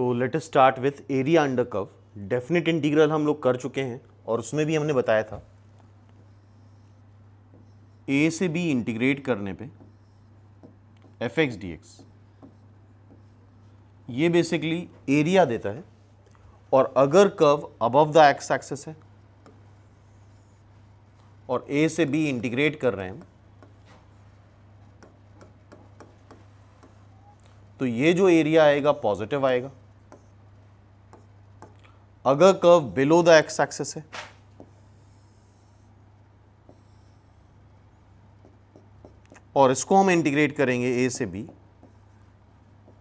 So let's start with area under curve definite integral हम लोग कर चुके हैं और उसमें भी हमने बताया था ए से बी इंटीग्रेट करने पे एफ एक्स डी एक्स ये बेसिकली एरिया देता है और अगर curve above the x axis है और ए से बी इंटीग्रेट कर रहे हैं हम तो ये जो एरिया आएगा पॉजिटिव आएगा अगर curve below the x axis है और इसको हम इंटीग्रेट करेंगे ए से बी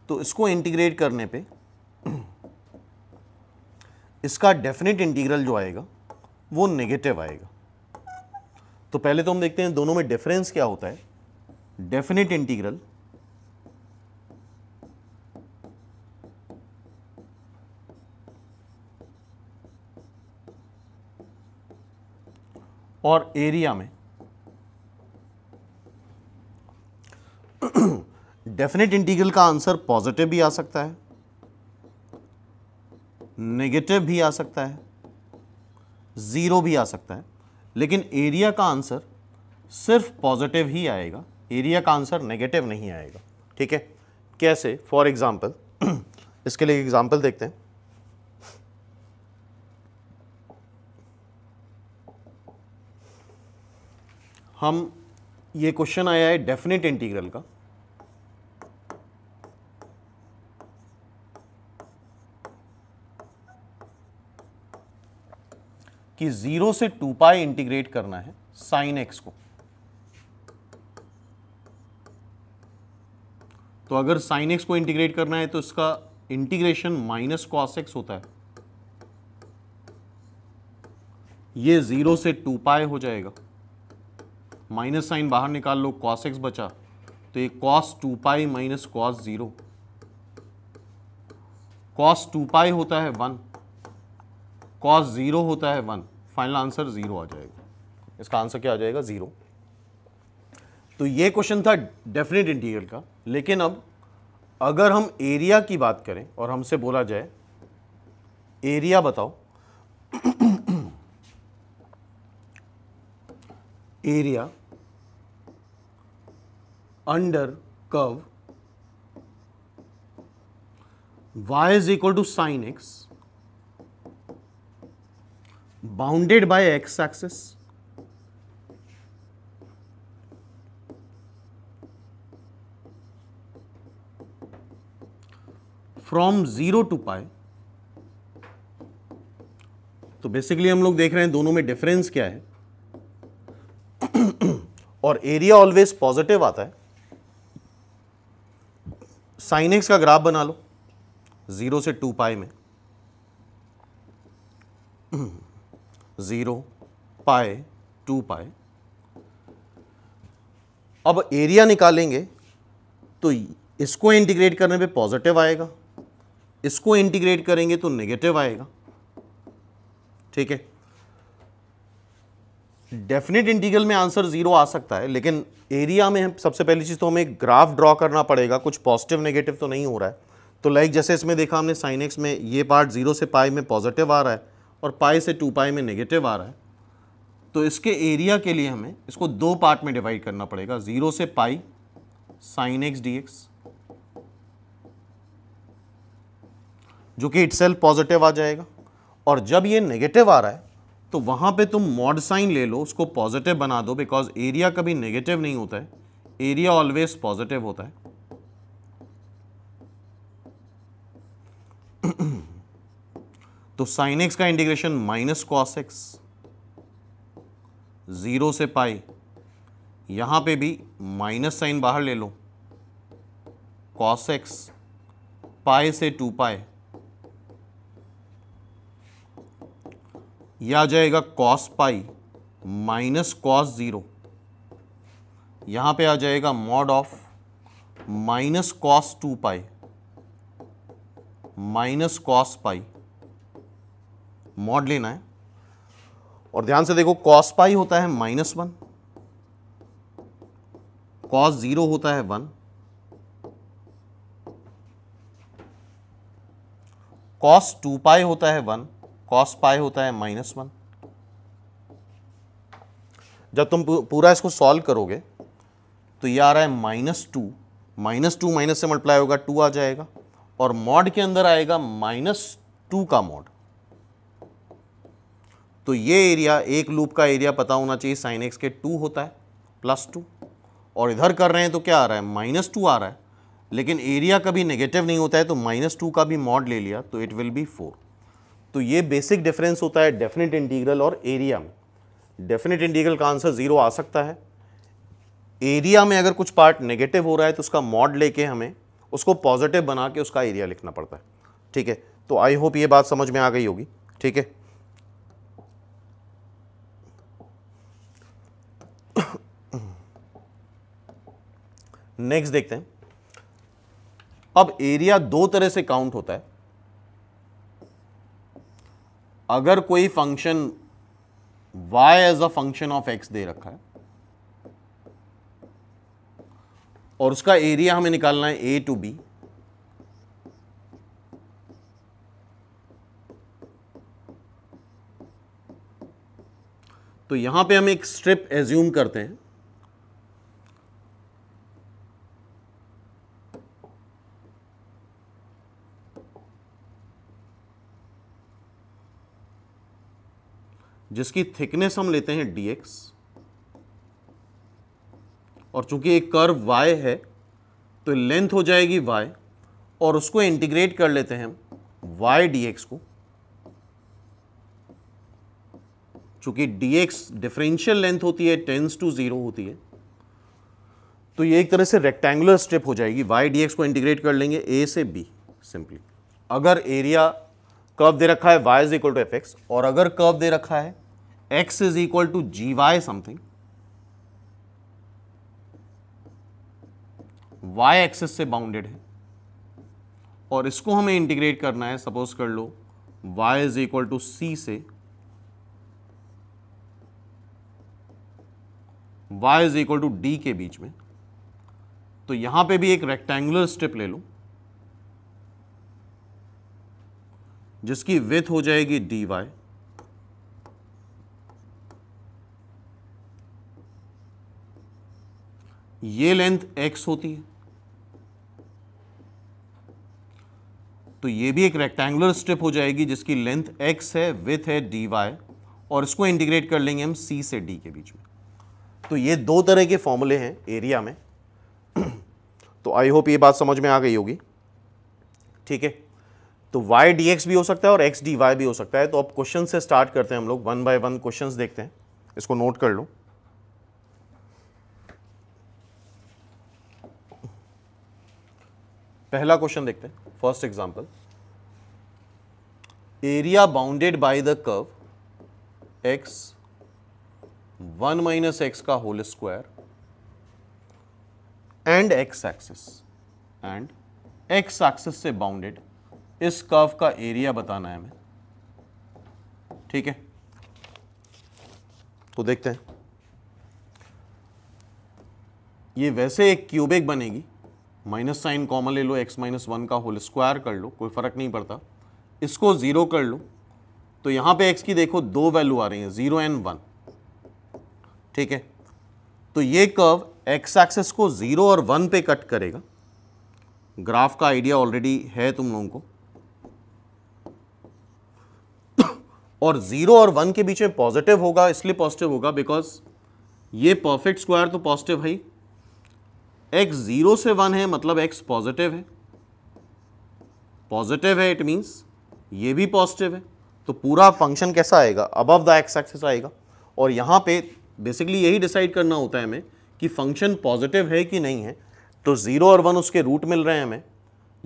तो इसको इंटीग्रेट करने पे इसका डेफिनेट इंटीग्रल जो आएगा वो नेगेटिव आएगा तो पहले तो हम देखते हैं दोनों में डिफरेंस क्या होता है डेफिनेट इंटीग्रल और एरिया में डेफिनेट इंटीग्रल का आंसर पॉजिटिव भी आ सकता है नेगेटिव भी आ सकता है ज़ीरो भी आ सकता है लेकिन एरिया का आंसर सिर्फ पॉजिटिव ही आएगा एरिया का आंसर नेगेटिव नहीं आएगा ठीक है कैसे फॉर एग्ज़ाम्पल इसके लिए एग्ज़ाम्पल देखते हैं हम ये क्वेश्चन आया है डेफिनेट इंटीग्रल का कि जीरो से टू पाई इंटीग्रेट करना है साइन एक्स को तो अगर साइन एक्स को इंटीग्रेट करना है तो इसका इंटीग्रेशन माइनस कॉस एक्स होता है ये जीरो से टू पाए हो जाएगा माइनस साइन बाहर निकाल लो कॉस एक्स बचा तो ये cos two pi minus cos zero cos two pi होता है वन कॉस ज़ीरो होता है वन फाइनल आंसर ज़ीरो आ जाएगा इसका आंसर क्या आ जाएगा ज़ीरो तो ये क्वेश्चन था डेफिनेट इंटीरियर का लेकिन अब अगर हम एरिया की बात करें और हमसे बोला जाए एरिया बताओ area under curve y is equal to sine X bounded by X axis from zero to pi तो बेसिकली हम लोग देख रहे हैं दोनों में डिफरेंस क्या है और एरिया ऑलवेज पॉजिटिव आता है साइन एक्स का ग्राफ बना लो ज़ीरो से टू पाई में ज़ीरो पाए टू पाए अब एरिया निकालेंगे तो इसको इंटीग्रेट करने पे पॉजिटिव आएगा इसको इंटीग्रेट करेंगे तो नेगेटिव आएगा ठीक है डेफिनेट इंटीग्रल में आंसर जीरो आ सकता है लेकिन एरिया में सबसे पहली चीज़ तो हमें ग्राफ ड्रॉ करना पड़ेगा कुछ पॉजिटिव नेगेटिव तो नहीं हो रहा है तो लाइक जैसे इसमें देखा हमने साइन एक्स में ये पार्ट जीरो से पाई में पॉजिटिव आ रहा है और पाई से टू पाई में नेगेटिव आ रहा है तो इसके एरिया के लिए हमें इसको दो पार्ट में डिवाइड करना पड़ेगा जीरो से pi sine X D X जो कि इट पॉजिटिव आ जाएगा और जब ये नेगेटिव आ रहा है तो वहाँ पे तुम मॉड साइन ले लो उसको पॉजिटिव बना दो बिकॉज एरिया कभी नेगेटिव नहीं होता है एरिया ऑलवेज पॉजिटिव होता है तो साइन एक्स का integration minus cos X zero से पाई यहां पे भी माइनस साइन बाहर ले लो कॉस एक्स पाए से टू पाए यह आ जाएगा cos pi minus cos zero यहां पे आ जाएगा mod of minus cos two pi minus cos pi mod लेना है और ध्यान से देखो कॉस पाई होता है माइनस वन कॉस ज़ीरो होता है वन कॉस टू पाई होता है वन कॉस पाए होता है माइनस वन जब तुम पूरा इसको सॉल्व करोगे तो ये आ रहा है minus two minus two minus से मल्टीप्लाई होगा टू आ जाएगा और मॉड के अंदर आएगा माइनस टू का मॉड तो ये एरिया एक लूप का एरिया पता होना चाहिए साइन एक्स के टू होता है प्लस टू और इधर कर रहे हैं तो क्या आ रहा है माइनस टू आ रहा है लेकिन एरिया कभी नेगेटिव नहीं होता है तो माइनस टू का भी मॉड ले लिया तो इट विल बी फोर तो ये बेसिक डिफरेंस होता है डेफिनेट इंटीग्रल और एरिया में डेफिनेट इंटीग्रल का आंसर ज़ीरो आ सकता है एरिया में अगर कुछ पार्ट नेगेटिव हो रहा है तो उसका मॉड लेके हमें उसको पॉजिटिव बना के उसका एरिया लिखना पड़ता है ठीक है तो आई होप ये बात समझ में आ गई होगी ठीक है नेक्स्ट देखते हैं अब एरिया दो तरह से काउंट होता है अगर कोई function y as a function of x दे रखा है और उसका एरिया हमें निकालना है a टू b तो यहां पे हम एक स्ट्रिप एज्यूम करते हैं जिसकी थिकनेस हम लेते हैं डी एक्स और चूंकि एक कर्व वाई है तो लेंथ हो जाएगी वाई और उसको इंटीग्रेट कर लेते हैं हम वाई डी एक्स को चूंकि डी एक्स डिफरेंशियल लेंथ होती है टेंस टू ज़ीरो होती है तो ये एक तरह से रेक्टेंगुलर स्ट्रिप हो जाएगी वाई डी एक्स को इंटीग्रेट कर लेंगे ए से बी सिंपली अगर एरिया कर्व दे रखा है y is equal to f x और अगर कर्व दे रखा है x is equal to g y something y axis से बाउंडेड है और इसको हमें इंटीग्रेट करना है सपोज कर लो y is equal to c से y is equal to d के बीच में तो यहां पे भी एक रेक्टेंगुलर स्ट्रिप ले लो जिसकी विथ हो जाएगी डी वाई ये लेंथ एक्स होती है तो ये भी एक रेक्टेंगुलर स्ट्रिप हो जाएगी जिसकी लेंथ एक्स है विथ है डी वाई और इसको इंटीग्रेट कर लेंगे हम सी से डी के बीच में तो ये दो तरह के फॉर्मूले हैं एरिया में तो आई होप ये बात समझ में आ गई होगी ठीक है तो y dx भी हो सकता है और x dy भी हो सकता है तो अब क्वेश्चन से स्टार्ट करते हैं हम लोग वन बाय वन क्वेश्चन देखते हैं इसको नोट कर लो पहला क्वेश्चन देखते हैं first example area bounded by the curve x one minus x का whole square and x axis and x axis से बाउंडेड इस कर्व का एरिया बताना है हमें ठीक है तो देखते हैं ये वैसे एक क्यूबिक बनेगी माइनस साइन कॉमन ले लो एक्स माइनस वन का होल स्क्वायर कर लो कोई फ़र्क नहीं पड़ता इसको ज़ीरो कर लो तो यहां पे एक्स की देखो दो वैल्यू आ रही है ज़ीरो एंड वन ठीक है तो ये कर्व एक्स एक्सेस को ज़ीरो और वन पे कट करेगा ग्राफ का आइडिया ऑलरेडी है तुम लोगों को और ज़ीरो और वन के बीच में पॉजिटिव होगा इसलिए पॉजिटिव होगा बिकॉज ये परफेक्ट स्क्वायर तो पॉजिटिव है ही एक्स ज़ीरो से वन है मतलब एक्स पॉजिटिव है पॉजिटिव है इट मीन्स ये भी पॉजिटिव है तो पूरा फंक्शन कैसा आएगा अबव द एक्स एक्सेस आएगा और यहाँ पे बेसिकली यही डिसाइड करना होता है हमें कि फंक्शन पॉजिटिव है कि नहीं है तो ज़ीरो और वन उसके रूट मिल रहे हैं हमें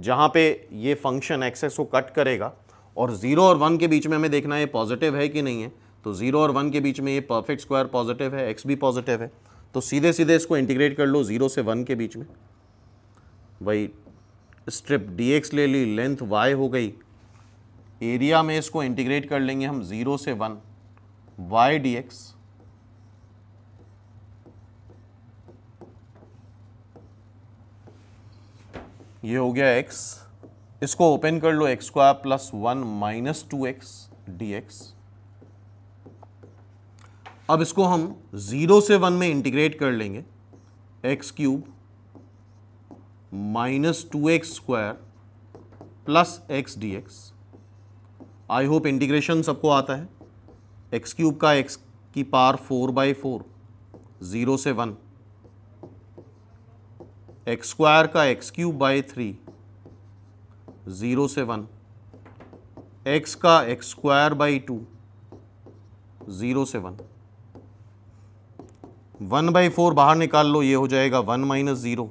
जहाँ पे ये फंक्शन एक्सेस को कट करेगा और ज़ीरो और वन के बीच में हमें देखना है पॉजिटिव है कि नहीं है तो ज़ीरो और वन के बीच में ये परफेक्ट स्क्वायर पॉजिटिव है एक्स भी पॉजिटिव है तो सीधे सीधे इसको इंटीग्रेट कर लो ज़ीरो से वन के बीच में भाई स्ट्रिप डी ले ली लेंथ वाई हो गई एरिया में इसको इंटीग्रेट कर लेंगे हम ज़ीरो से वन वाई डी एक्स ये हो गया एक्स इसको ओपन कर लो x square plus one minus two x D x अब इसको हम ज़ीरो से वन में इंटीग्रेट कर लेंगे x cube minus two x square plus x D x I hope integration सबको आता है एक्स क्यूब का एक्स की पार फोर बाई फोर ज़ीरो से वन एक्स स्क्वायर का x cube by three zero से वन एक्स का x square by two zero से वन वन बाई फोर बाहर निकाल लो ये हो जाएगा one minus zero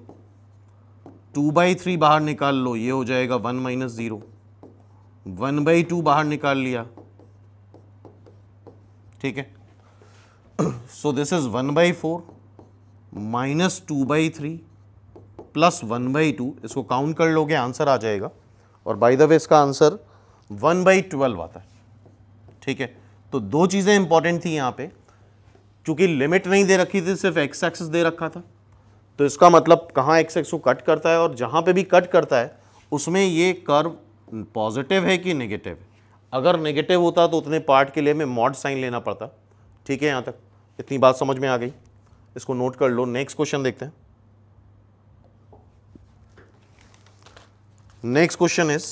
two by three बाहर निकाल लो ये हो जाएगा one minus zero one by two बाहर निकाल लिया ठीक है so this is one by four minus two by three plus one by two इसको काउंट कर लोगे आंसर आ जाएगा और बाई द वे इसका आंसर वन बाई ट्वेल्व आता है ठीक है तो दो चीज़ें इंपॉर्टेंट थी यहाँ पे क्योंकि लिमिट नहीं दे रखी थी सिर्फ एक्स एक्सेस दे रखा था तो इसका मतलब कहाँ एक्स एक्स को कट करता है और जहाँ पे भी कट करता है उसमें ये कर्व पॉजिटिव है कि नेगेटिव है अगर नेगेटिव होता तो उतने पार्ट के लिए हमें मॉड साइन लेना पड़ता ठीक है यहाँ तक इतनी बात समझ में आ गई इसको नोट कर लो नेक्स्ट क्वेश्चन देखते हैं next question is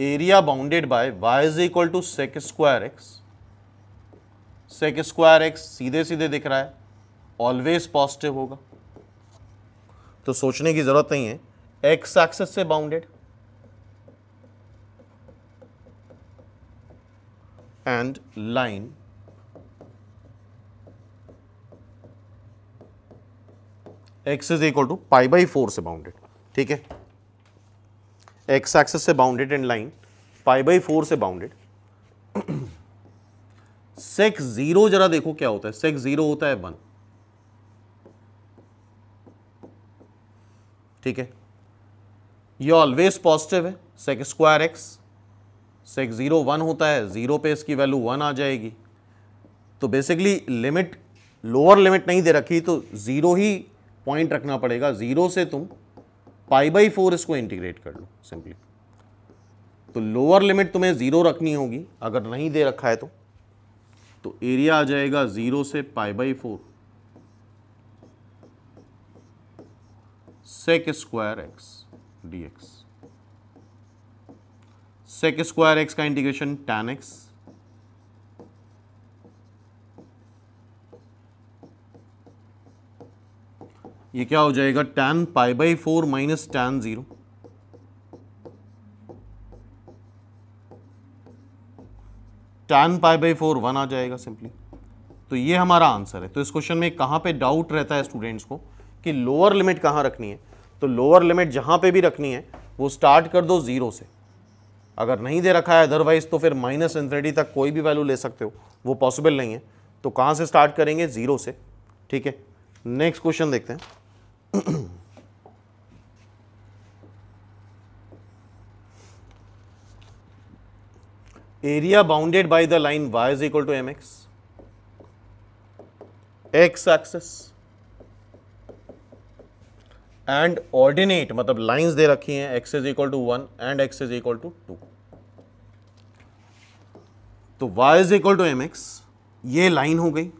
area bounded by y is equal to sec square x sec square x सीधे सीधे दिख रहा है ऑलवेज पॉजिटिव होगा तो सोचने की जरूरत नहीं है एक्स एक्सेस से bounded and line x is equal to pi by four से बाउंडेड ठीक है एक्स एक्सेस से bounded and line pi by four से बाउंडेड सेक जीरो जरा देखो क्या होता है सेक जीरो होता है वन ठीक है ये ऑलवेज पॉजिटिव है sec square x sec zero one होता है जीरो पे इसकी वैल्यू वन आ जाएगी तो बेसिकली लिमिट लोअर लिमिट नहीं दे रखी तो जीरो ही पॉइंट रखना पड़ेगा जीरो से तुम पाई बाई फोर इसको इंटीग्रेट कर लो सिंपली तो लोअर लिमिट तुम्हें ज़ीरो रखनी होगी अगर नहीं दे रखा है तो तो एरिया आ जाएगा ज़ीरो से pi by four sec square x D x sec square x का इंटीग्रेशन टेन एक्स ये क्या हो जाएगा tan pi by four minus tan zero tan pi by four one आ जाएगा सिंपली तो ये हमारा आंसर है तो इस क्वेश्चन में कहां पे डाउट रहता है स्टूडेंट्स को कि लोअर लिमिट कहां रखनी है तो लोअर लिमिट जहां पे भी रखनी है वो स्टार्ट कर दो ज़ीरो से अगर नहीं दे रखा है अदरवाइज तो फिर माइनस इन्फिनिटी तक कोई भी वैल्यू ले सकते हो वो पॉसिबल नहीं है तो कहां से स्टार्ट करेंगे ज़ीरो से ठीक है नेक्स्ट क्वेश्चन देखते हैं bounded bounded the line y y equal to m x x axis and ordinate मतलब लाइंस दे रखी हैं x is equal to one and x is equal to two तो y is equal to m x ये line हो गई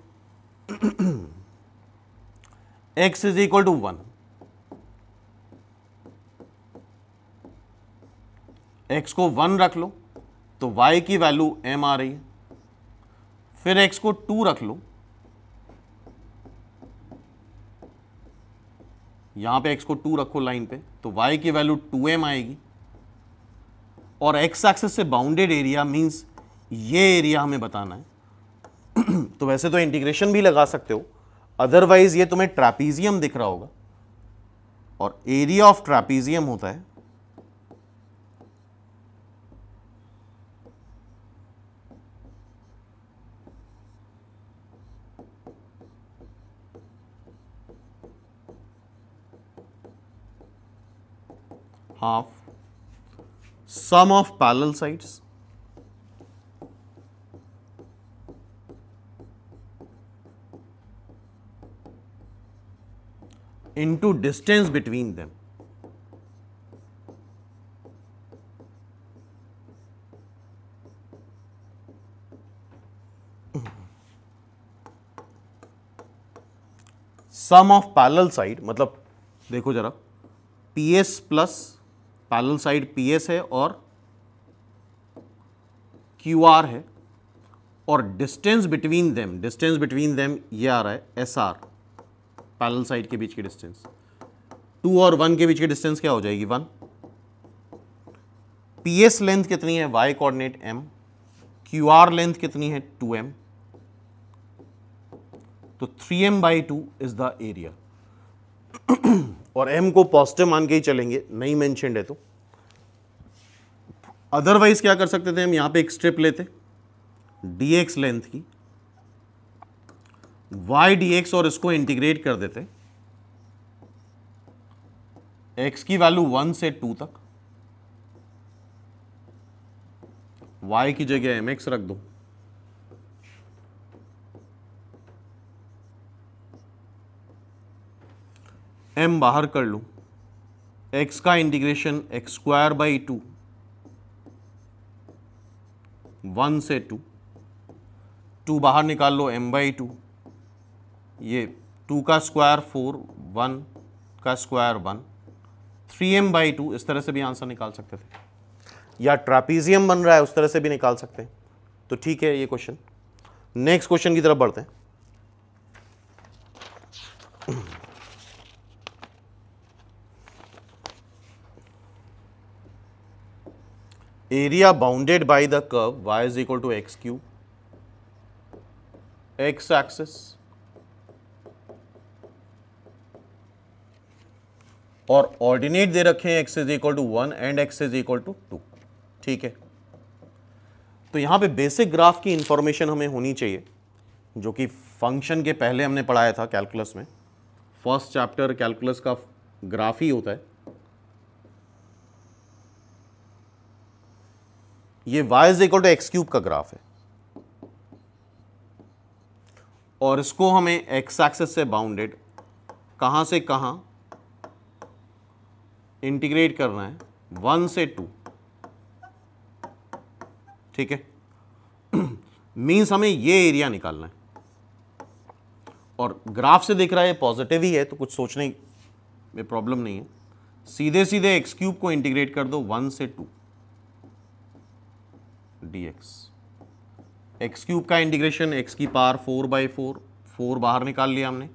x is equal to one x को one रख लो तो वाई की वैल्यू एम आ रही है फिर एक्स को टू रख लो यहां पे एक्स को टू रखो लाइन पे तो वाई की वैल्यू टू एम आएगी और एक्स एक्सेस से बाउंडेड एरिया मींस ये एरिया हमें बताना है तो वैसे तो इंटीग्रेशन भी लगा सकते हो अदरवाइज ये तुम्हें ट्रापीजियम दिख रहा होगा और एरिया ऑफ ट्रापीजियम होता है half sum of parallel sides into distance between them. Sum of parallel side मतलब देखो जरा p s plus parallel side p s है और क्यू आर है और distance between them distance between them ये आ रहा है एस आर पैरल साइड के बीच की डिस्टेंस टू और वन के बीच की डिस्टेंस क्या हो जाएगी वन पी लेंथ कितनी है y coordinate m q length कितनी है टू एम तो three m by two is the area और एम को पॉजिटिव मान के ही चलेंगे नहीं मैंशनड है तो अदरवाइज क्या कर सकते थे हम यहां पे एक स्ट्रिप लेते डीएक्स लेंथ की वाई डी एक्स और इसको इंटीग्रेट कर देते एक्स की वैल्यू वन से टू तक वाई की जगह एम एक्स रख दो एम बाहर कर लू एक्स का integration x square by two one से टू टू बाहर निकाल लो एम बाई टू ये टू का स्क्वायर फोर वन का square one three m by two इस तरह से भी आंसर निकाल सकते थे या ट्रापीजियम बन रहा है उस तरह से भी निकाल सकते हैं तो ठीक है ये क्वेश्चन नेक्स्ट क्वेश्चन की तरफ बढ़ते हैं area bounded by the curve y is equal to x cube x axis और ऑर्डिनेट दे रखे हैं x is equal to one and x is equal to two ठीक है तो यहां पे बेसिक ग्राफ की इंफॉर्मेशन हमें होनी चाहिए जो कि फंक्शन के पहले हमने पढ़ाया था कैलकुलस में फर्स्ट चैप्टर कैलकुलस का ग्राफ ही होता है ये y is equal to x cube का ग्राफ है और इसको हमें x एक्सेस से बाउंडेड कहां से कहां इंटीग्रेट करना है वन से टू ठीक है मीन्स हमें ये एरिया निकालना है और ग्राफ से देख रहा है पॉजिटिव ही है तो कुछ सोचने में प्रॉब्लम नहीं है सीधे सीधे एक्स क्यूब को इंटीग्रेट कर दो वन से two d x x cube का इंटीग्रेशन एक्स की पार फोर बाई फोर फोर बाहर निकाल लिया हमने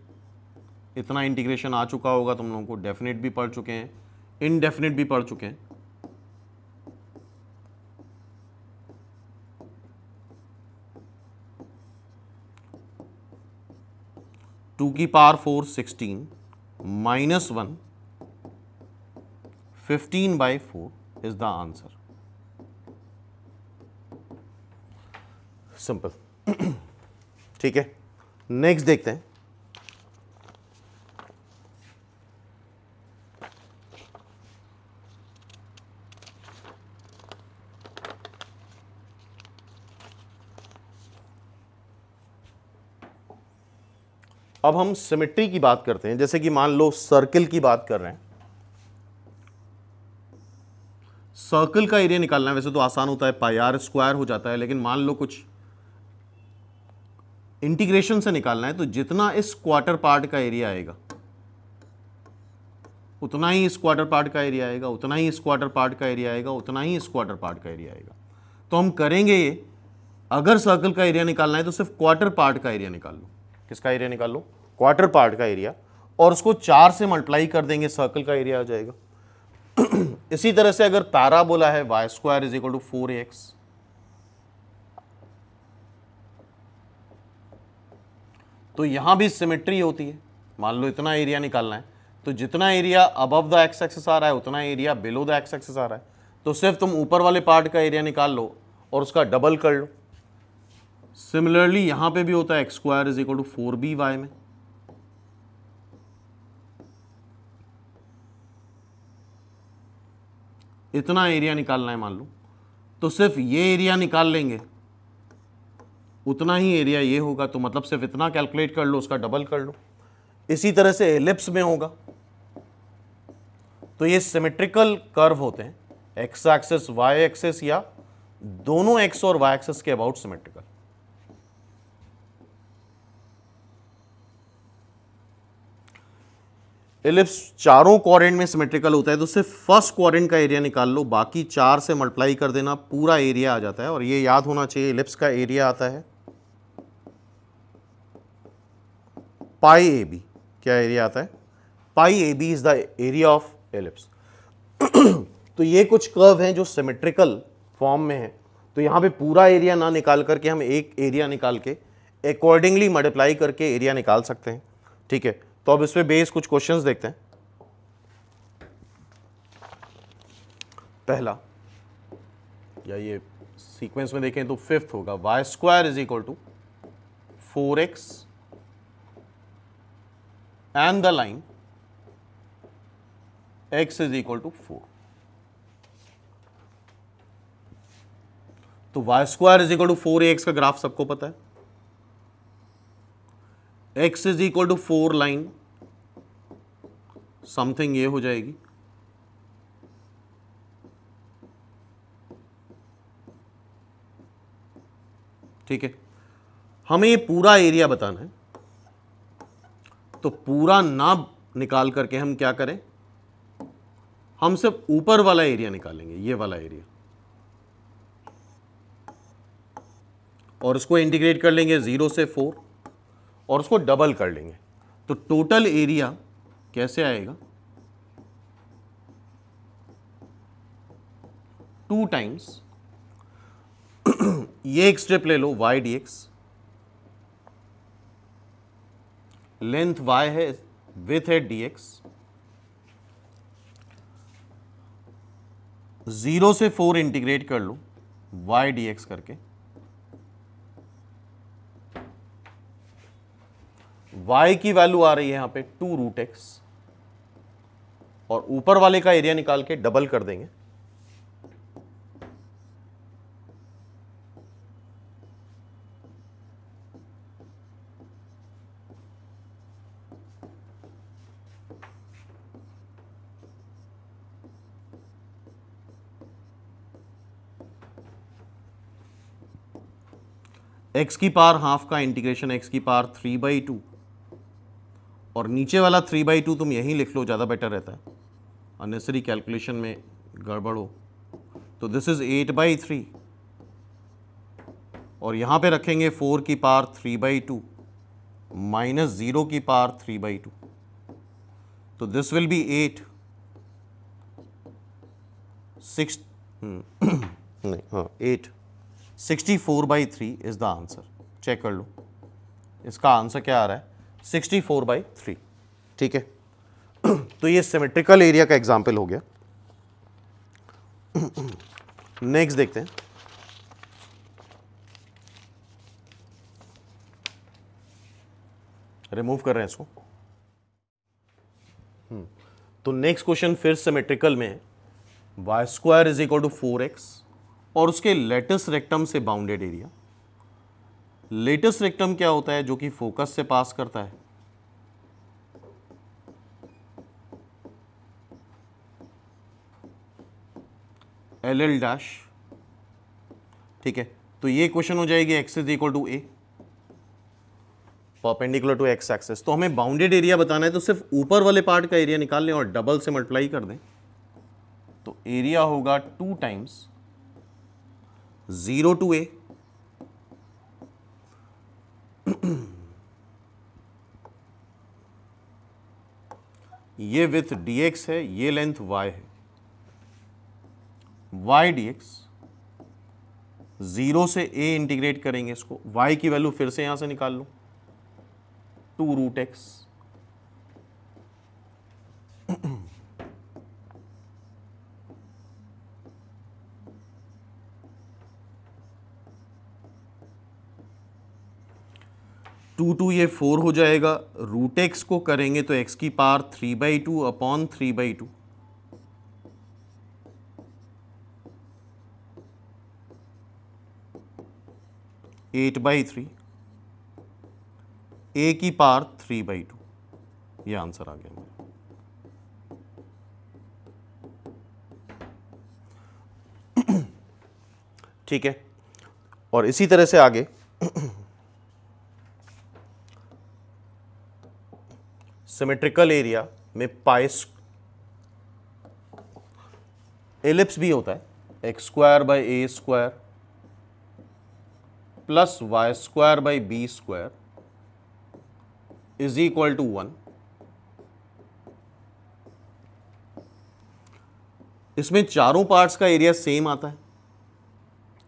इतना इंटीग्रेशन आ चुका होगा तुम लोगों को डेफिनेट भी पढ़ चुके हैं इनडेफिनेट भी पढ़ चुके हैं टू की power four sixteen minus one fifteen by four is the answer simple ठीक है नेक्स्ट देखते हैं अब हम सिमेट्री की बात करते हैं जैसे कि मान लो सर्किल की बात कर रहे हैं सर्कल का एरिया निकालना है वैसे तो आसान होता है पाई आर स्क्वायर हो जाता है लेकिन मान लो कुछ इंटीग्रेशन से निकालना है तो जितना इस क्वार्टर पार्ट का एरिया आएगा उतना ही इस क्वार्टर पार्ट का एरिया आएगा उतना ही इस क्वार्टर पार्ट का एरिया आएगा उतना ही इस क्वार्टर पार्ट का एरिया आएगा तो हम करेंगे ये अगर सर्कल का एरिया निकालना है तो सिर्फ क्वार्टर पार्ट का एरिया निकाल लो किसका एरिया निकाल लो क्वार्टर पार्ट का एरिया और उसको चार से मल्टीप्लाई कर देंगे सर्कल का एरिया आ जाएगा इसी तरह से अगर बोला है y square is equal to four x तो यहां भी सिमेट्री होती है मान लो इतना एरिया निकालना है तो जितना area above the x axis आ रहा है उतना area below the x axis आ रहा है तो सिर्फ तुम ऊपर वाले पार्ट का एरिया निकाल लो और उसका डबल कर लो सिमिलरली यहां पे भी होता है x square is equal to four b y में इतना एरिया निकालना है मान लो तो सिर्फ ये एरिया निकाल लेंगे उतना ही एरिया ये होगा तो मतलब सिर्फ इतना कैलकुलेट कर लो उसका डबल कर लो इसी तरह से एलिप्स में होगा तो ये सिमेट्रिकल कर्व होते हैं एक्स एक्सेस वाई एक्सेस या दोनों एक्स और वाई एक्सेस के अबाउट सिमेट्रिकल एलिप्स चारों क्वारेंट में सिमेट्रिकल होता है तो सिर्फ फर्स्ट क्वारेंट का एरिया निकाल लो बाकी चार से मल्टीप्लाई कर देना पूरा एरिया आ जाता है और ये याद होना चाहिए एलिप्स का एरिया आता है पाई ए बी क्या एरिया आता है pi a b is the area of ellipse तो ये कुछ कर्व हैं जो सिमेट्रिकल फॉर्म में है तो यहाँ पे पूरा एरिया ना निकाल करके हम एक एरिया निकाल के अकॉर्डिंगली मल्टीप्लाई करके एरिया निकाल सकते हैं ठीक है तो अब इसमें बेस कुछ क्वेश्चन देखते हैं पहला या ये सीक्वेंस में देखें तो फिफ्थ होगा y square is equal to four x and the line x is equal to four तो y square is equal to four x का ग्राफ सबको पता है x is equal to four line something ये हो जाएगी ठीक है हमें ये पूरा एरिया बताना है तो पूरा नाप निकाल करके हम क्या करें हम सिर्फ ऊपर वाला एरिया निकालेंगे ये वाला एरिया और उसको इंटीग्रेट कर लेंगे ज़ीरो से फोर और उसको डबल कर लेंगे तो टोटल एरिया कैसे आएगा टू टाइम्स ये एक स्टेप ले लो y d x length y है विथ है डी एक्स जीरो से फोर इंटीग्रेट कर लो वाई डी एक्स करके y की वैल्यू आ रही है यहां पे टू रूट एक्स और ऊपर वाले का एरिया निकाल के डबल कर देंगे एक्स की पार हाफ का इंटीग्रेशन एक्स की पार थ्री बाई टू और नीचे वाला थ्री बाई टू तुम यहीं लिख लो ज़्यादा बेटर रहता है अननेसरी कैलकुलेशन में गड़बड़ हो तो this is eight by three और यहाँ पे रखेंगे फोर की power three by two minus zero की पार थ्री बाई टू तो this will be eight six नहीं हाँ eight sixty four by three is the answer check कर लो इसका आंसर क्या आ रहा है सिक्सटी फोर बाई थ्री ठीक है तो ये सिमेट्रिकल एरिया का एग्जाम्पल हो गया नेक्स्ट देखते हैं रिमूव कर रहे हैं इसको हम्म। तो नेक्स्ट क्वेश्चन फिर सिमेट्रिकल में है y square is equal to four x और उसके लेटेस्ट रेक्टम से बाउंडेड एरिया लेटेस्ट रेक्टम क्या होता है जो कि फोकस से पास करता है एल एल डैश ठीक है तो ये क्वेश्चन हो जाएगी x is equal to a perpendicular to x axis तो हमें बाउंडेड एरिया बताना है तो सिर्फ ऊपर वाले पार्ट का एरिया निकाल लें और डबल से मल्टीप्लाई कर दें तो एरिया होगा two times zero two a ये विथ dx है ये लेंथ y है y dx जीरो से a इंटीग्रेट करेंगे इसको y की वैल्यू फिर से यहां से निकाल लो two root x two two ये फोर हो जाएगा रूट एक्स को करेंगे तो एक्स की power three by two upon three by two eight by three a की पार थ्री बाई टू ये आंसर आ गया ठीक है और इसी तरह से आगे सिमेट्रिकल एरिया में पाइस एलिप्स भी होता है x square by a square plus y square by b square is equal to one इसमें चारों पार्ट्स का एरिया सेम आता है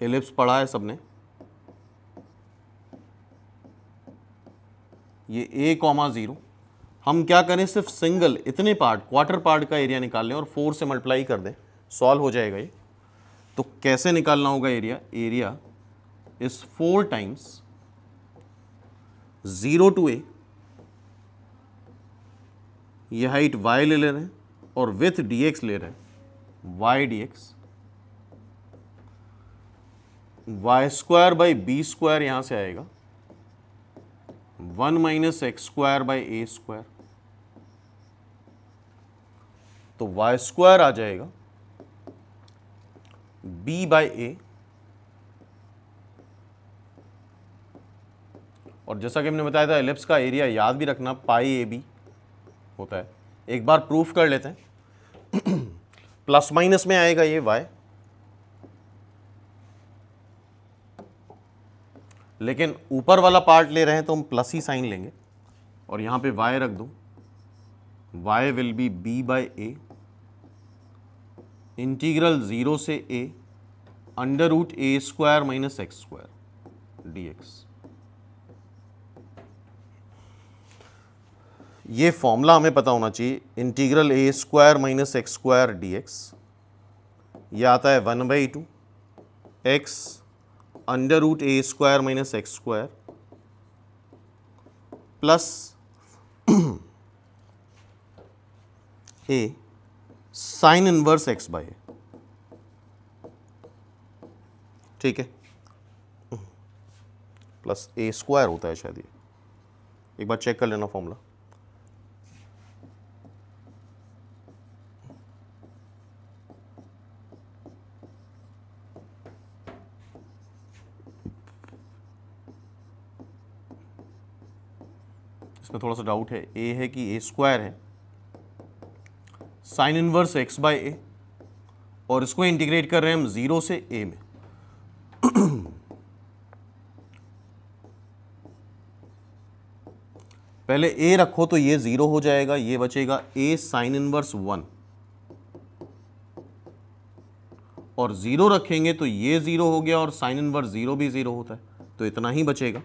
एलिप्स पढ़ा है सबने ये ए कॉमा ज़ीरो हम क्या करें सिर्फ सिंगल इतने पार्ट क्वार्टर पार्ट का एरिया निकाल लें और फोर से मल्टीप्लाई कर दें सॉल्व हो जाएगा ये तो कैसे निकालना होगा area area is four times zero two a ये हाइट y ले ले रहे हैं और विथ dx ले रहे हैं y dx y square by b square यहां से आएगा one minus x square by a square तो वाई स्क्वायर आ जाएगा बी बाय ए और जैसा कि हमने बताया था एलिप्स का एरिया याद भी रखना पाई ए बी होता है एक बार प्रूफ कर लेते हैं प्लस माइनस में आएगा ये वाई लेकिन ऊपर वाला पार्ट ले रहे हैं तो हम प्लस ही साइन लेंगे और यहां पे वाई रख दूं y will be b by a integral zero से a under root a square minus x square d ये फॉर्मूला हमें पता होना चाहिए integral a square minus x square d x यह आता है one by two x under root a square minus x square plus a sine inverse x by ठीक है प्लस ए स्क्वायर होता है शायद ये एक बार चेक कर लेना फॉर्मूला इसमें थोड़ा सा डाउट है ए है कि ए स्क्वायर है sine inverse x by a और इसको इंटीग्रेट कर रहे हैं हम जीरो से ए में पहले ए रखो तो ये जीरो हो जाएगा ये बचेगा ए साइन इनवर्स वन और जीरो रखेंगे तो ये जीरो हो गया और साइन इनवर्स जीरो भी जीरो होता है तो इतना ही बचेगा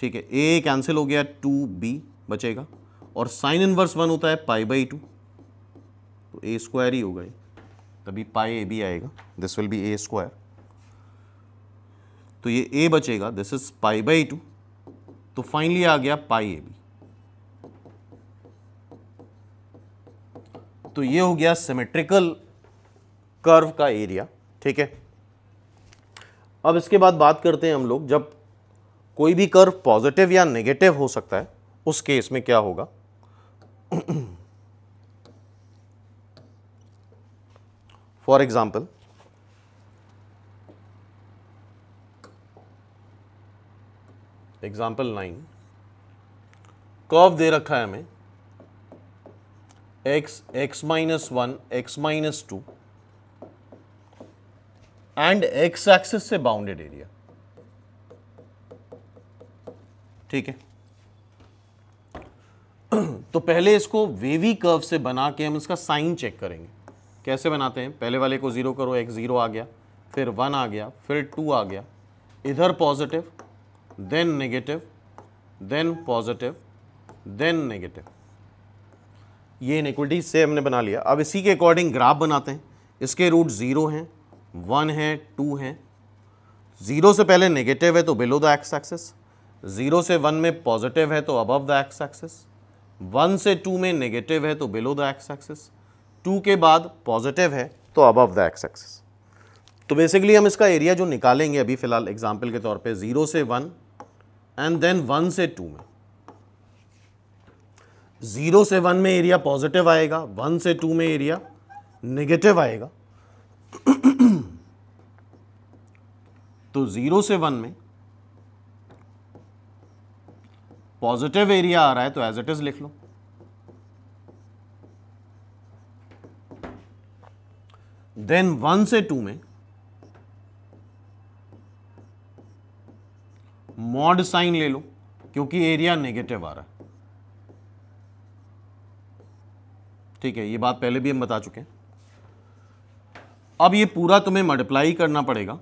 ठीक है ए कैंसिल हो गया टू बी बचेगा और साइन इनवर्स वन होता है pi by two a square ही हो ये तभी पाई ए बी आएगा this will be a square तो ये ए बचेगा this is pi by two तो फाइनली आ गया पाई ए बी तो ये हो गया सिमेट्रिकल कर्व का एरिया ठीक है अब इसके बाद बात करते हैं हम लोग जब कोई भी कर्व पॉजिटिव या नेगेटिव हो सकता है उस केस में क्या होगा For example, example nine curve दे रखा है हमें x x minus one x minus two and x axis से बाउंडेड एरिया ठीक है तो पहले इसको वेवी कर्व से बना के हम इसका साइन चेक करेंगे कैसे बनाते हैं पहले वाले को ज़ीरो करो एक ज़ीरो आ गया फिर वन आ गया फिर टू आ गया इधर positive then negative then positive then negative ये इनक्वलिटी से हमने बना लिया अब इसी के अकॉर्डिंग ग्राफ बनाते हैं इसके रूट ज़ीरो हैं वन है टू हैं ज़ीरो से पहले नेगेटिव है तो below the x axis zero से वन में पॉजिटिव है तो above the x axis one से टू में नेगेटिव है तो below the x axis two के बाद पॉजिटिव है तो अबव द एक्स एक्सेस तो बेसिकली हम इसका एरिया जो निकालेंगे अभी फिलहाल एग्जाम्पल के तौर पे ज़ीरो से वन एंड देन वन से टू में ज़ीरो से वन में एरिया पॉजिटिव आएगा वन से टू में एरिया नेगेटिव आएगा तो ज़ीरो से वन में पॉजिटिव एरिया आ रहा है तो एज इट इज़ लिख लो देन वन से टू में मॉड साइन ले लो क्योंकि एरिया नेगेटिव आ रहा है ठीक है ये बात पहले भी हम बता चुके हैं अब ये पूरा तुम्हें मल्टीप्लाई करना पड़ेगा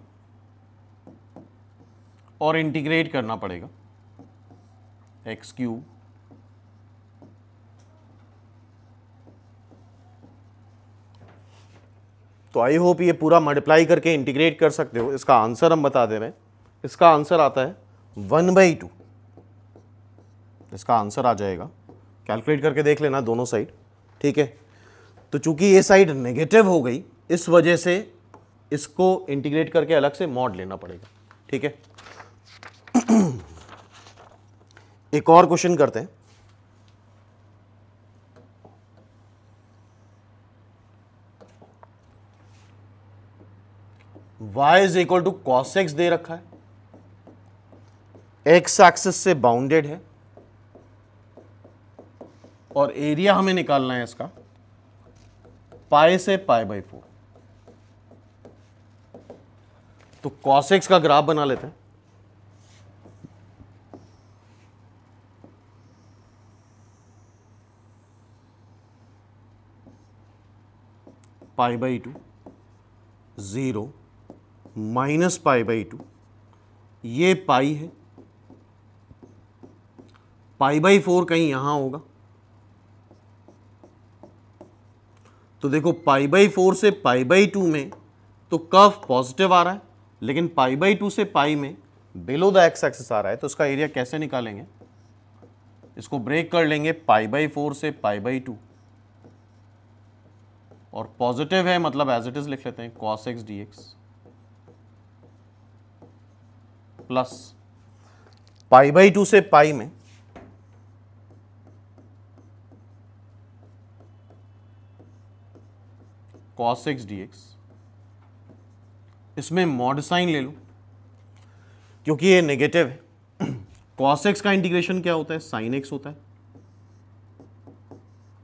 और इंटीग्रेट करना पड़ेगा एक्स क्यूब तो आई होप ये पूरा मल्टीप्लाई करके इंटीग्रेट कर सकते हो इसका आंसर हम बता दे रहे हैं इसका आंसर आता है वन बाई टू इसका आंसर आ जाएगा कैलकुलेट करके देख लेना दोनों साइड ठीक है तो चूंकि ये साइड नेगेटिव हो गई इस वजह से इसको इंटीग्रेट करके अलग से मॉड लेना पड़ेगा ठीक है एक और क्वेश्चन करते हैं y is equal to cos x दे रखा है एक्स एक्सिस से बाउंडेड है और एरिया हमें निकालना है इसका पाए से पाए बाई फोर तो कॉस एक्स का ग्राफ बना लेते हैं pi by two zero minus pi by two ये पाई है पाई बाई फोर कहीं यहां होगा तो देखो पाई बाई फोर से पाई बाई टू में तो कफ पॉजिटिव आ रहा है लेकिन पाई बाई टू से पाई में बिलो द एक्स एक्सिस आ रहा है तो उसका एरिया कैसे निकालेंगे इसको ब्रेक कर लेंगे पाई बाई फोर से पाई बाई टू और पॉजिटिव है मतलब एज इट इज लिख लेते हैं cos x D x plus pi by two से पाई में कॉस एक्स डी एक्स इसमें मॉड साइन ले लू क्योंकि ये नेगेटिव है कॉस एक्स का इंटीग्रेशन क्या होता है साइन एक्स होता है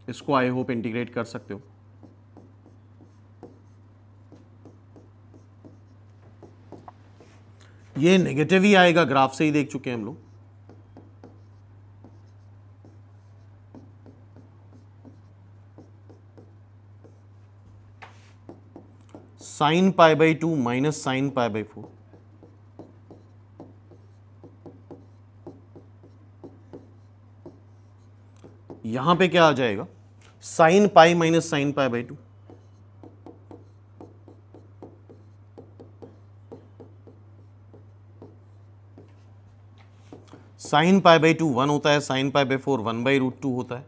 इसको आई होप इंटीग्रेट कर सकते हो ये नेगेटिव ही आएगा ग्राफ से ही देख चुके हैं हम लोग sine pi by two minus sine pi by four यहां पे क्या आ जाएगा sine pi minus sine pi by two sine pi by two one होता है sine pi by four one by root two होता है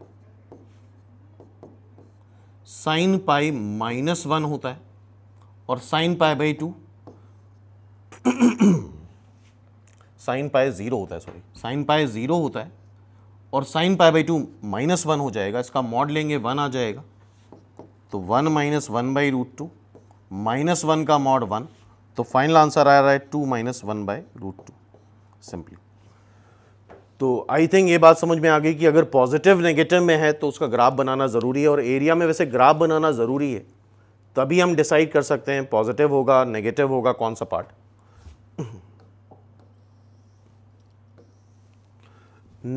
साइन पाई माइनस वन होता है और sine pi by two sine pi zero होता है sorry sine pi zero होता है और sine pi by two minus one हो जाएगा इसका मॉड लेंगे वन आ जाएगा तो one minus one by root two minus one का मॉड वन तो फाइनल आंसर आ रहा है two minus one by root two simply तो आई थिंक ये बात समझ में आ गई कि अगर पॉजिटिव नेगेटिव में है तो उसका ग्राफ बनाना ज़रूरी है और एरिया में वैसे ग्राफ बनाना ज़रूरी है तभी हम डिसाइड कर सकते हैं पॉजिटिव होगा नेगेटिव होगा कौन सा पार्ट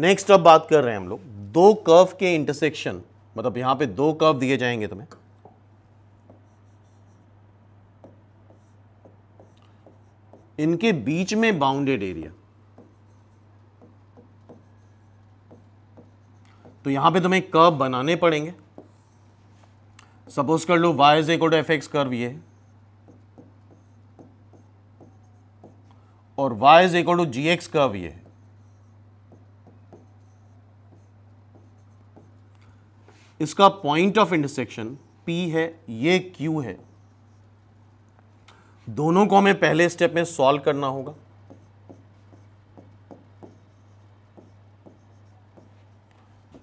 नेक्स्ट अब बात कर रहे हैं हम लोग दो कर्व के इंटरसेक्शन मतलब यहां पे दो कर्व दिए जाएंगे तुम्हें इनके बीच में बाउंडेड एरिया तो यहां पे तुम्हें कर्व बनाने पड़ेंगे सपोज कर लो y is equal to f x curve ये और y is equal to g x curve ये इसका पॉइंट ऑफ इंटरसेक्शन P है ये Q है दोनों को हमें पहले स्टेप में सॉल्व करना होगा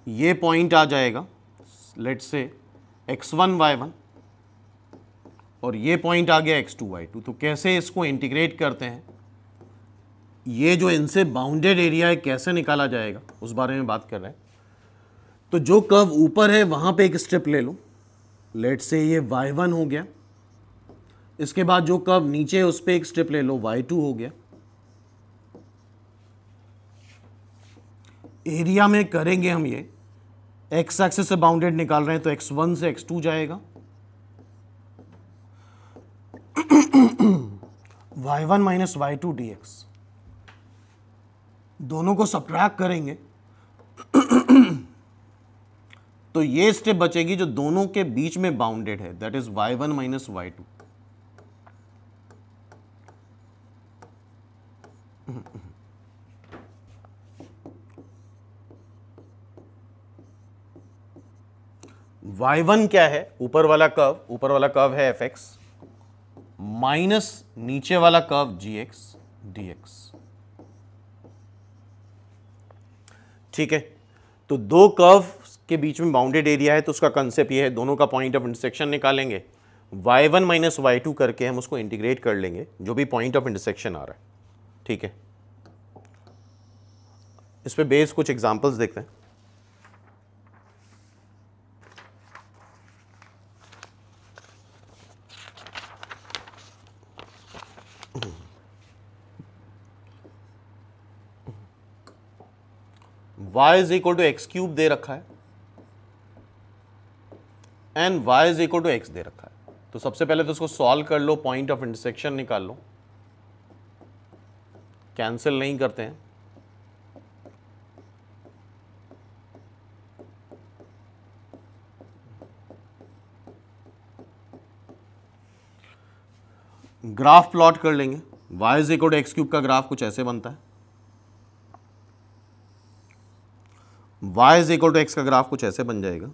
ये पॉइंट आ जाएगा लेट से एक्स वन वाई वन और ये पॉइंट आ गया एक्स टू वाई टू तो कैसे इसको इंटीग्रेट करते हैं ये जो इनसे बाउंडेड एरिया है कैसे निकाला जाएगा उस बारे में बात कर रहे हैं तो जो कर्व ऊपर है वहाँ पे एक स्टेप ले लो लेट से ये वाई वन हो गया इसके बाद जो कर्व नीचे है उस पर एक स्टेप ले लो वाई टू हो गया एरिया में करेंगे हम ये एक्स एक्सेस से बाउंडेड निकाल रहे हैं तो एक्स वन से एक्स टू जाएगा y one minus y two d x दोनों को सप्रैक करेंगे तो ये स्टेप बचेगी जो दोनों के बीच में बाउंडेड है that is y one minus y two y1 क्या है ऊपर वाला कर्व ऊपर वाला कर्व है एफ एक्स माइनस नीचे वाला curve g x D x ठीक है तो दो कर्व के बीच में बाउंडेड एरिया है तो उसका कंसेप्ट ये है दोनों का पॉइंट ऑफ इंटरसेक्शन निकालेंगे y1 वन माइनस वाई करके हम उसको इंटीग्रेट कर लेंगे जो भी पॉइंट ऑफ इंटरसेक्शन आ रहा है ठीक है इस पर बेस कुछ एग्जाम्पल्स देखते हैं y is equal to x cube दे रखा है and y is equal to x दे रखा है तो सबसे पहले तो इसको सॉल्व कर लो पॉइंट ऑफ इंटरसेक्शन निकाल लो कैंसिल नहीं करते हैं ग्राफ प्लॉट कर लेंगे y is equal to x cube का ग्राफ कुछ ऐसे बनता है y is equal to x का ग्राफ कुछ ऐसे बन जाएगा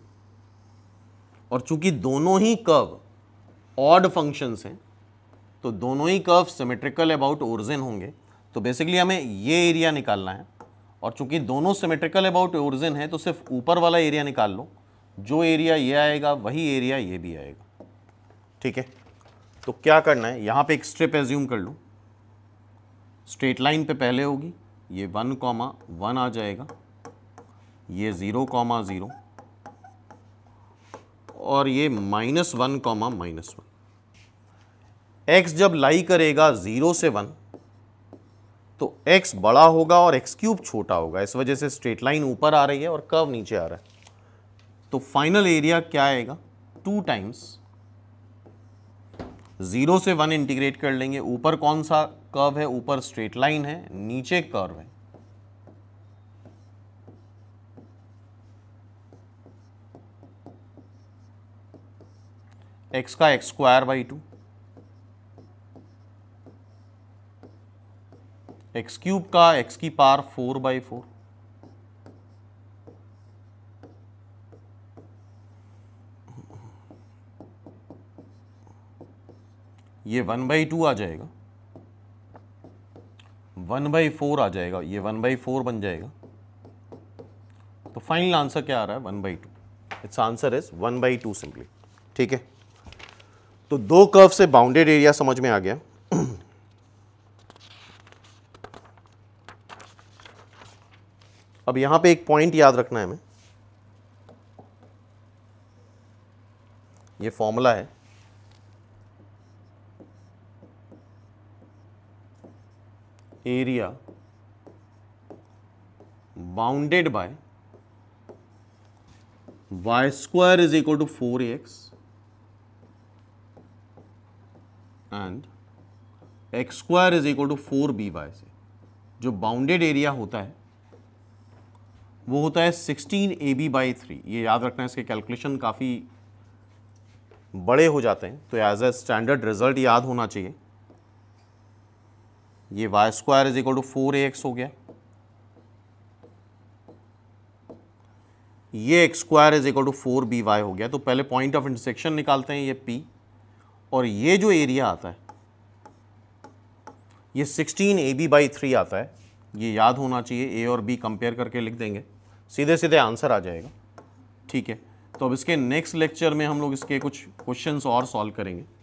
और चूंकि दोनों ही कर्व ऑड फंक्शंस हैं तो दोनों ही कर्व सिमेट्रिकल अबाउट ओरिजिन होंगे तो बेसिकली हमें ये एरिया निकालना है और चूंकि दोनों सिमेट्रिकल अबाउट ओरिजिन है तो सिर्फ ऊपर वाला एरिया निकाल लो जो एरिया ये आएगा वही एरिया ये भी आएगा ठीक है तो क्या करना है यहाँ पे एक स्ट्रिप एज्यूम कर लूँ स्ट्रेट लाइन पे पहले होगी ये वन कॉमा वन आ जाएगा ये ज़ीरो कॉमा ज़ीरो और ये minus one comma minus one x जब लाई करेगा ज़ीरो से वन तो एक्स बड़ा होगा और एक्स क्यूब छोटा होगा इस वजह से स्ट्रेट लाइन ऊपर आ रही है और कर्व नीचे आ रहा है तो फाइनल एरिया क्या आएगा टू टाइम्स ज़ीरो से वन इंटीग्रेट कर लेंगे ऊपर कौन सा कर्व है ऊपर स्ट्रेट लाइन है नीचे कर्व है एक्स का x square by two x cube का एक्स की पार फोर बाई फोर ये वन बाई टू आ जाएगा वन बाई फोर आ जाएगा ये वन बाई फोर बन जाएगा तो फाइनल आंसर क्या आ रहा है one by two it's answer is one by two simply ठीक है तो दो कर्व से बाउंडेड एरिया समझ में आ गया अब यहां पे एक पॉइंट याद रखना है हमें ये फॉर्मूला है area bounded by y square is equal to four x and x square is equal to four b y से जो बाउंडेड एरिया होता है वो होता है sixteen a b by three ये याद रखना है इसके कैलकुलेशन काफ़ी बड़े हो जाते हैं तो एज ए स्टैंडर्ड रिजल्ट याद होना चाहिए ये y square is equal to four a x हो गया ये x square is equal to four b y हो गया तो पहले पॉइंट ऑफ इंटरसेक्शन निकालते हैं ये पी और ये जो एरिया आता है ये 16 ए बी बाई थ्री आता है ये याद होना चाहिए ए और बी कंपेयर करके लिख देंगे सीधे सीधे आंसर आ जाएगा ठीक है तो अब इसके नेक्स्ट लेक्चर में हम लोग इसके कुछ क्वेश्चंस और सॉल्व करेंगे